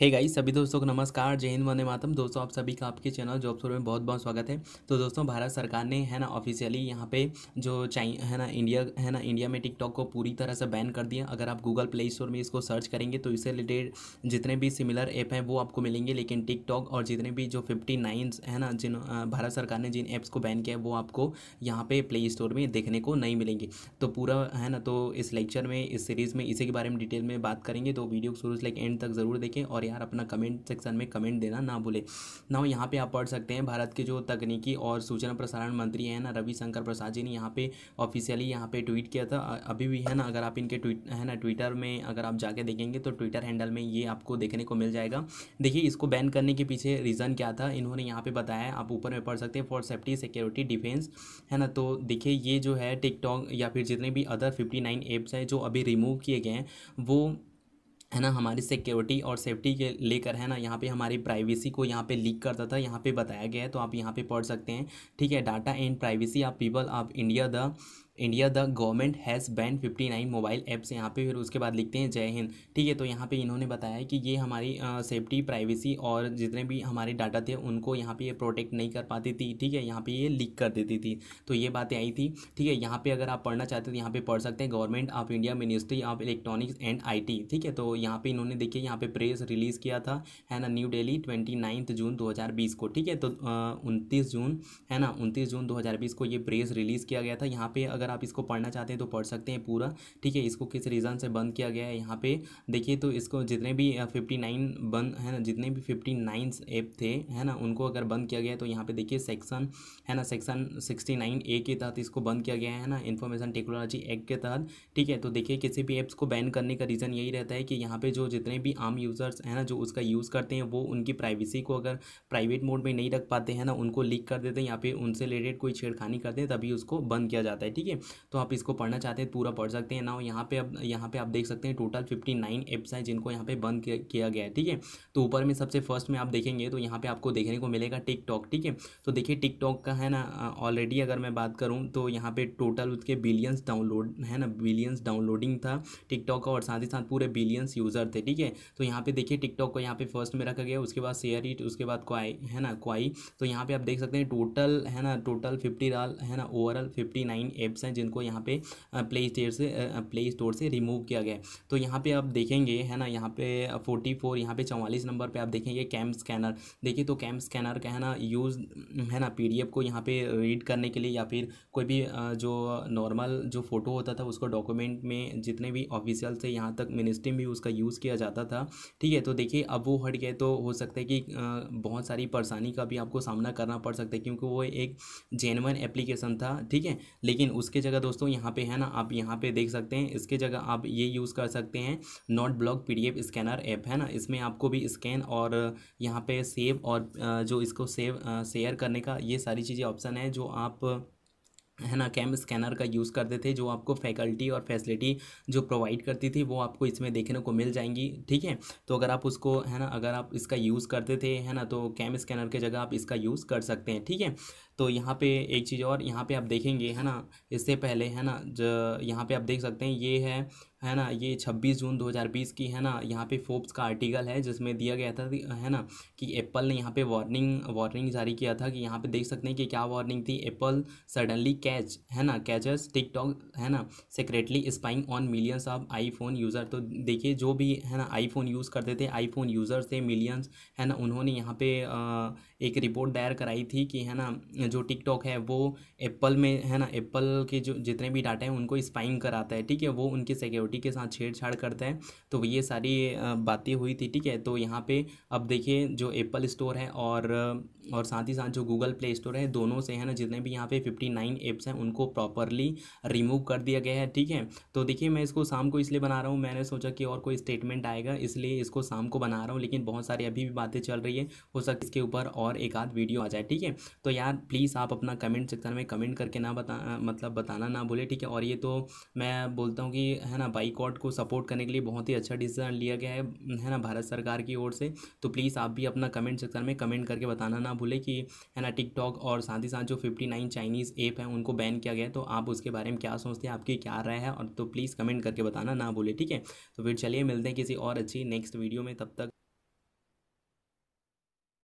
हे hey guys सभी दोस्तों को नमस्कार जय हिंद वंदे मातम दोस्तों आप सभी का आपके चैनल जॉब शोर में बहुत बहुत स्वागत है तो दोस्तों भारत सरकार ने है ना ऑफिशियली यहाँ पे जो चाइ है ना इंडिया है ना इंडिया में टिकटॉक को पूरी तरह से बैन कर दिया अगर आप गूगल प्ले स्टोर में इसको सर्च करेंगे तो इससे रिलेटेड जितने भी सिमिलर ऐप हैं वो आपको मिलेंगे लेकिन टिकटॉक और जितने भी जो फिफ्टी है ना जिन भारत सरकार ने जिन ऐप्स को बैन किया है वो आपको यहाँ पे प्ले स्टोर में देखने को नहीं मिलेंगे तो पूरा है ना तो इस लेक्चर में इस सीरीज़ में इसी के बारे में डिटेल में बात करेंगे तो वीडियो शुरू से लेकर एंड तक ज़रूर देखें और यार अपना कमेंट सेक्शन में कमेंट देना ना भूले ना यहाँ पे आप पढ़ सकते हैं भारत के जो तकनीकी और सूचना प्रसारण मंत्री हैं ना रविशंकर प्रसाद जी ने यहाँ पे ऑफिशियली यहाँ पे ट्वीट किया था अभी भी है ना अगर आप इनके ट्वीट है ना ट्विटर में अगर आप जाके देखेंगे तो ट्विटर हैंडल में ये आपको देखने को मिल जाएगा देखिए इसको बैन करने के पीछे रीज़न क्या था इन्होंने यहाँ पे बताया आप ऊपर में पढ़ सकते हैं फॉर सेफ्टी सिक्योरिटी डिफेंस है ना तो देखिए ये जो है टिकटॉक या फिर जितने भी अदर फिफ्टी नाइन एप्स हैं जो अभी रिमूव किए गए हैं वो है ना हमारी सिक्योरिटी और सेफ्टी के लेकर है ना यहाँ पे हमारी प्राइवेसी को यहाँ पे लीक करता था यहाँ पे बताया गया है तो आप यहाँ पे पढ़ सकते हैं ठीक है data and privacy of people of India the India the government has ban fifty nine mobile apps यहाँ पे फिर उसके बाद लिखते हैं जय हिंद ठीक है तो यहाँ पे इन्होंने बताया है कि ये हमारी सेफ्टी प्राइवेसी और जितने भी हमारे डाटा थे उनको यहाँ पे ये प्रोटेक्ट नहीं कर पाती थी ठीक है यहाँ पे ये लीक कर देती थी तो ये बातें आई थी ठीक है यहाँ पर अगर आप पढ़ना चाहते हो तो यहाँ पर पढ़ सकते हैं government of India ministry of electronics and I ठीक है तो यहाँ पर इन्होंने देखिए यहाँ पर प्रेस रिलीज़ किया था है ना New Delhi twenty ninth June दो हज़ार बीस को ठीक है तो उनतीस जून है ना उनतीस जून दो हज़ार बीस को ये प्रेस रिलीज़ किया गया था यहाँ पर अगर अगर आप इसको पढ़ना चाहते हैं तो पढ़ सकते हैं पूरा ठीक है इसको किस रीज़न से बंद किया गया है यहाँ पे देखिए तो इसको जितने भी फिफ्टी नाइन बंद है ना जितने भी फिफ्टी नाइन ऐप थे है ना उनको अगर बंद किया गया तो यहाँ पे देखिए सेक्शन है ना सेक्शन सिक्सटी नाइन ए के तहत इसको बंद किया गया है ना इन्फॉर्मेशन टेक्नोलॉजी एक्ट के तहत ठीक है तो देखिए किसी भी ऐप्स को बैन करने का रीज़न यही रहता है कि यहाँ पर जो जितने भी आम यूज़र्स हैं ना जो उसका यूज़ करते हैं वो उनकी प्राइवेसी को अगर प्राइवेट मोड में नहीं रख पाते हैं ना उनको लीक कर देते हैं यहाँ पर उनसे रिलेटेड कोई छेड़खानी करते हैं तभी उसको बंद किया जाता है ठीक है तो आप इसको पढ़ना चाहते हैं तो पूरा पढ़ सकते हैं ना यहाँ पे अब यहाँ पे आप देख सकते हैं टोटल फिफ्टी नाइन एप्स हैं जिनको यहाँ पे बंद किया गया है ठीक है तो ऊपर में सबसे फर्स्ट में आप देखेंगे तो यहाँ पे आपको देखने को मिलेगा टिकटॉक ठीक है तो देखिए टिकटॉक का है ना ऑलरेडी अगर मैं बात करूँ तो यहाँ पे टोटल उसके बिलियंस डाउनलोड है ना बिलियंस डाउनलोडिंग था टिकटॉक का और साथ ही साथ पूरे बिलियंस यूज़र थे ठीक है तो यहाँ पे देखिए टिकटॉक को यहाँ पे फर्स्ट में रखा गया उसके बाद शेयर इट उसके बाद क्वाई है ना क्वाई तो यहाँ पे आप देख सकते हैं टोटल है ना टोटल फिफ्टी डाल है ना overall fifty nine apps apps हैं जिनको यहाँ पे प्ले स्टोर से प्ले स्टोर से रिमूव किया गया है तो यहाँ पे आप देखेंगे है ना यहाँ पे फोर्टी फोर यहाँ पे चवालीस नंबर पे आप देखेंगे कैम स्कैनर देखिए तो कैम स्कैनर का है ना यूज़ है ना पी को यहाँ पे रीड करने के लिए या फिर कोई भी जो नॉर्मल जो फ़ोटो होता था उसको डॉक्यूमेंट में जितने भी ऑफिशियल से यहाँ तक मिनिस्ट्री में भी उसका यूज़ किया जाता था ठीक है तो देखिए अब वो हट गए तो हो सकता है कि बहुत सारी परेशानी का भी आपको सामना करना पड़ सकता है क्योंकि वो एक जेनवन एप्लीकेशन था ठीक है लेकिन उस इसके जगह दोस्तों यहाँ पे है ना आप यहाँ पे देख सकते हैं इसके जगह आप ये यूज़ कर सकते हैं note block P scanner app है ना इसमें आपको भी स्कैन और यहाँ पे सेव और जो इसको सेव शेयर करने का ये सारी चीज़ें ऑप्शन है जो आप है ना कैम स्कैनर का यूज़ करते थे जो आपको फैकल्टी और फैसिलिटी जो प्रोवाइड करती थी वो आपको इसमें देखने को मिल जाएंगी ठीक है तो अगर आप उसको है ना अगर आप इसका यूज़ करते थे है ना तो कैम स्कैनर के जगह आप इसका यूज़ कर सकते हैं ठीक है तो यहाँ पे एक चीज़ और यहाँ पे आप देखेंगे है ना इससे पहले है ना यहाँ पे आप देख सकते हैं ये है है ना ये 26 जून 2020 की है ना यहाँ पे फोर्ब्स का आर्टिकल है जिसमें दिया गया था है ना कि एप्पल ने यहाँ पे वार्निंग वार्निंग जारी किया था कि यहाँ पे देख सकते हैं कि क्या वार्निंग थी एप्पल सडनली कैच है ना कैचर्स टिकटॉक है ना secretly spying on millions of iPhone user तो देखिए जो भी है ना आईफोन यूज़ करते थे आईफोन यूज़र्स थे मिलियंस है ना उन्होंने यहाँ पे आ, एक रिपोर्ट दायर कराई थी कि है ना जो टिकटॉक है वो एप्पल में है ना एप्पल के जो जितने भी डाटा हैं उनको स्पाइंग कराता है ठीक है वो उनकी सिक्योरिटी के साथ छेड़छाड़ करता है तो ये सारी बातें हुई थी ठीक है तो यहाँ पे अब देखिए जो एप्पल स्टोर है और और साथ ही साथ जो गूगल प्ले स्टोर है दोनों से है ना जितने भी यहाँ पे फिफ्टी नाइन एप्स हैं उनको प्रॉपरली रिमूव कर दिया गया है ठीक है तो देखिए मैं इसको शाम को इसलिए बना रहा हूँ मैंने सोचा कि और कोई स्टेटमेंट आएगा इसलिए इसको शाम को बना रहा हूँ लेकिन बहुत सारी अभी भी बातें चल रही है हो सकता इसके ऊपर और एक आध वीडियो आ जाए ठीक है तो यार प्लीज़ आप अपना कमेंट सेक्शन में कमेंट करके ना बता मतलब बताना ना बोले ठीक है और ये तो मैं बोलता हूँ कि है ना बाईकॉट को सपोर्ट करने के लिए बहुत ही अच्छा डिसीजन लिया गया है है ना भारत सरकार की ओर से तो प्लीज़ आप भी अपना कमेंट सेक्शन में कमेंट करके बताना ना भूले कि है ना टिकटॉक और साथ ही साथ जो फिफ्टी नाइन चाइनीज़ ऐप हैं उनको बैन किया गया तो आप उसके बारे में क्या सोचते हैं आपकी क्या राय है और तो प्लीज़ कमेंट करके बताना ना भूले ठीक है तो फिर चलिए मिलते हैं किसी और अच्छी नेक्स्ट वीडियो में तब तक